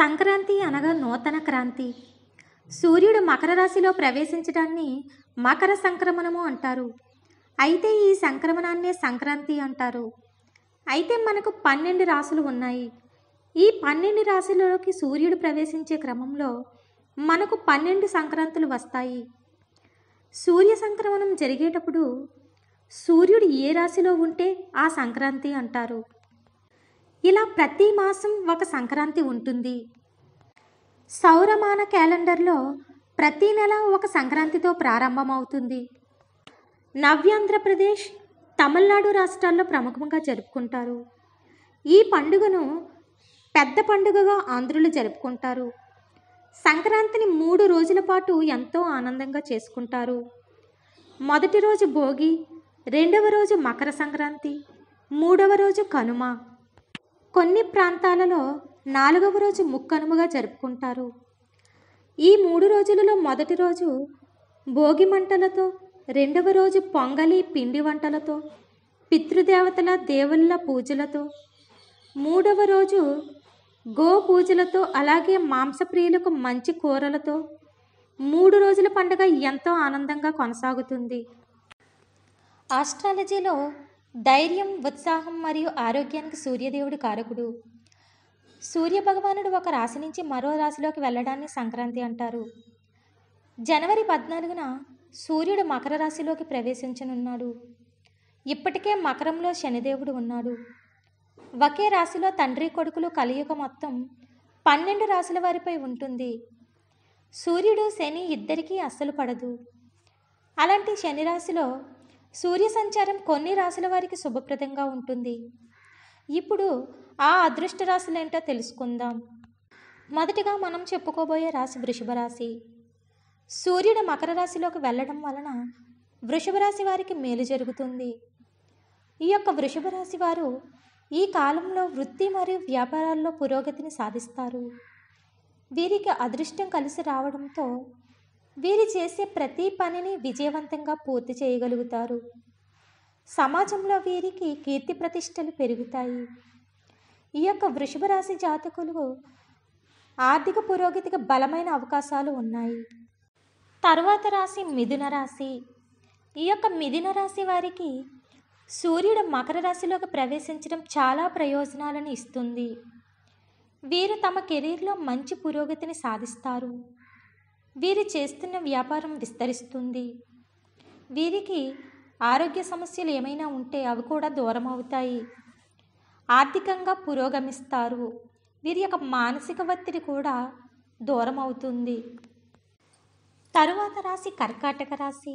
సంక్రాంతి అనగా నూతన క్రాంతి సూర్యుడు మకర రాశిలో ప్రవేశించడాన్ని మకర సంక్రమణము అంటారు అయితే ఈ సంక్రమణాన్నే సంక్రాంతి అంటారు అయితే మనకు పన్నెండు రాశులు ఉన్నాయి ఈ పన్నెండు రాశులలోకి సూర్యుడు ప్రవేశించే క్రమంలో మనకు పన్నెండు సంక్రాంతులు వస్తాయి సూర్య సంక్రమణం జరిగేటప్పుడు సూర్యుడు ఏ రాశిలో ఉంటే ఆ సంక్రాంతి అంటారు ఇలా ప్రతి మాసం ఒక సంక్రాంతి ఉంటుంది సౌరమాన క్యాలెండర్లో ప్రతి నెల ఒక సంక్రాంతితో ప్రారంభమవుతుంది నవ్యాంధ్రప్రదేశ్ తమిళనాడు రాష్ట్రాల్లో ప్రముఖంగా జరుపుకుంటారు ఈ పండుగను పెద్ద పండుగగా ఆంధ్రులు జరుపుకుంటారు సంక్రాంతిని మూడు రోజుల పాటు ఎంతో ఆనందంగా చేసుకుంటారు మొదటి రోజు భోగి రెండవ రోజు మకర సంక్రాంతి మూడవ రోజు కనుమ కొన్ని ప్రాంతాలలో నాలుగవ రోజు ముక్కనుముగా జరుపుకుంటారు ఈ మూడు రోజులలో మొదటి రోజు భోగి మంటలతో రెండవ రోజు పొంగలి పిండి వంటలతో పితృదేవతల దేవుళ్ళ పూజలతో మూడవ రోజు గో పూజలతో అలాగే మాంసప్రియులకు మంచి కూరలతో మూడు రోజుల పండుగ ఎంతో ఆనందంగా కొనసాగుతుంది ఆస్ట్రాలజీలో ధైర్యం ఉత్సాహం మరియు ఆరోగ్యానికి సూర్యదేవుడు కారకుడు సూర్య భగవానుడు ఒక రాశి నుంచి మరో రాశిలోకి వెళ్ళడాన్ని సంక్రాంతి అంటారు జనవరి పద్నాలుగున సూర్యుడు మకర రాశిలోకి ప్రవేశించనున్నాడు ఇప్పటికే మకరంలో శనిదేవుడు ఉన్నాడు ఒకే రాశిలో తండ్రి కొడుకులు కలియుగ మొత్తం పన్నెండు రాశుల వారిపై ఉంటుంది సూర్యుడు శని ఇద్దరికీ అస్సలు పడదు అలాంటి శని రాశిలో సూర్య సంచారం కొన్ని రాశుల వారికి శుభప్రదంగా ఉంటుంది ఇప్పుడు ఆ అదృష్ట రాశులు ఏంటో తెలుసుకుందాం మొదటిగా మనం చెప్పుకోబోయే రాశి వృషభ రాశి సూర్యుడు మకర రాశిలోకి వెళ్ళడం వలన వృషభ రాశి వారికి మేలు జరుగుతుంది ఈ యొక్క వృషభ రాశి వారు ఈ కాలంలో వృత్తి మరియు వ్యాపారాల్లో పురోగతిని సాధిస్తారు వీరికి అదృష్టం కలిసి రావడంతో వీరు చేసే ప్రతి పనిని విజయవంతంగా పూర్తి చేయగలుగుతారు సమాజంలో వీరికి కీర్తి ప్రతిష్టలు పెరుగుతాయి ఈ యొక్క వృషభ రాశి జాతకులు ఆర్థిక పురోగతికి బలమైన అవకాశాలు ఉన్నాయి తర్వాత రాశి మిథున రాశి ఈ యొక్క మిథున రాశి వారికి సూర్యుడు మకర రాశిలోకి ప్రవేశించడం చాలా ప్రయోజనాలను ఇస్తుంది వీరు తమ కెరీర్లో మంచి పురోగతిని సాధిస్తారు వీరి చేస్తున్న వ్యాపారం విస్తరిస్తుంది వీరికి ఆరోగ్య సమస్యలు ఏమైనా ఉంటే అవి కూడా దూరం అవుతాయి ఆర్థికంగా పురోగమిస్తారు వీరి యొక్క మానసిక ఒత్తిడి కూడా దూరం అవుతుంది తరువాత రాశి కర్కాటక రాశి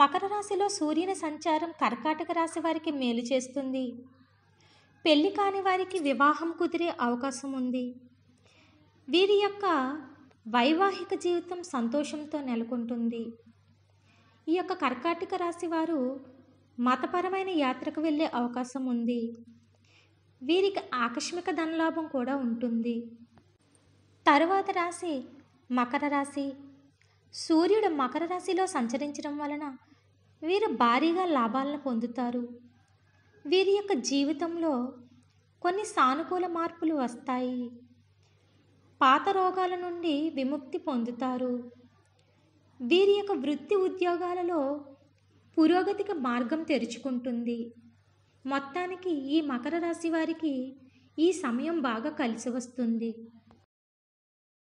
మకర రాశిలో సూర్యుని సంచారం కర్కాటక రాశి వారికి మేలు చేస్తుంది పెళ్లి కాని వారికి వివాహం కుదిరే అవకాశం ఉంది వీరి యొక్క వైవాహిక జీవితం సంతోషంతో నెలకొంటుంది ఈ యొక్క కర్కాటక రాశి వారు మతపరమైన యాత్రకు వెళ్ళే అవకాశం ఉంది వీరికి ఆకస్మిక ధనలాభం కూడా ఉంటుంది తరువాత రాశి మకర రాశి సూర్యుడు మకర రాశిలో సంచరించడం వలన వీరు భారీగా లాభాలను పొందుతారు వీరి యొక్క జీవితంలో కొన్ని సానుకూల మార్పులు వస్తాయి పాత రోగాల నుండి విముక్తి పొందుతారు వీరి యొక్క వృత్తి ఉద్యోగాలలో పురోగతికి మార్గం తెరుచుకుంటుంది మొత్తానికి ఈ మకర రాశి వారికి ఈ సమయం బాగా కలిసి వస్తుంది